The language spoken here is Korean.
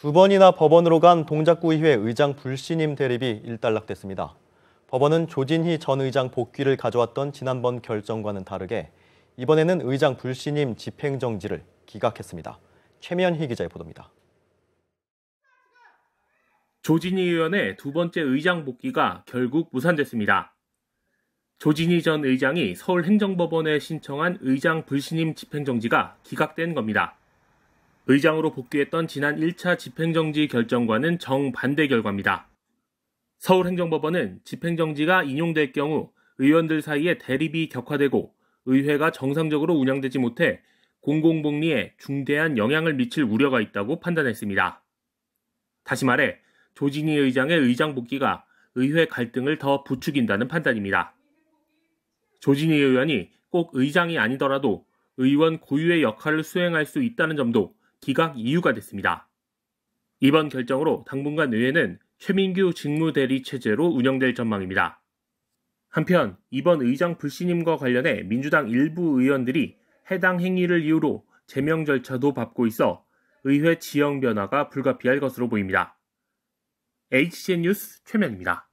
두 번이나 법원으로 간 동작구의회 의장 불신임 대립이 일단락됐습니다. 법원은 조진희 전 의장 복귀를 가져왔던 지난번 결정과는 다르게 이번에는 의장 불신임 집행정지를 기각했습니다. 최면희 기자의 보도입니다. 조진희 의원의 두 번째 의장 복귀가 결국 무산됐습니다. 조진희 전 의장이 서울행정법원에 신청한 의장 불신임 집행정지가 기각된 겁니다. 의장으로 복귀했던 지난 1차 집행정지 결정과는 정반대 결과입니다. 서울행정법원은 집행정지가 인용될 경우 의원들 사이에 대립이 격화되고 의회가 정상적으로 운영되지 못해 공공복리에 중대한 영향을 미칠 우려가 있다고 판단했습니다. 다시 말해 조진희 의장의 의장 복귀가 의회 갈등을 더 부추긴다는 판단입니다. 조진희 의원이 꼭 의장이 아니더라도 의원 고유의 역할을 수행할 수 있다는 점도 기각 이유가 됐습니다. 이번 결정으로 당분간 의회는 최민규 직무대리 체제로 운영될 전망입니다. 한편 이번 의장 불신임과 관련해 민주당 일부 의원들이 해당 행위를 이유로 제명 절차도 밟고 있어 의회 지형 변화가 불가피할 것으로 보입니다. HCN 뉴스 최면입니다.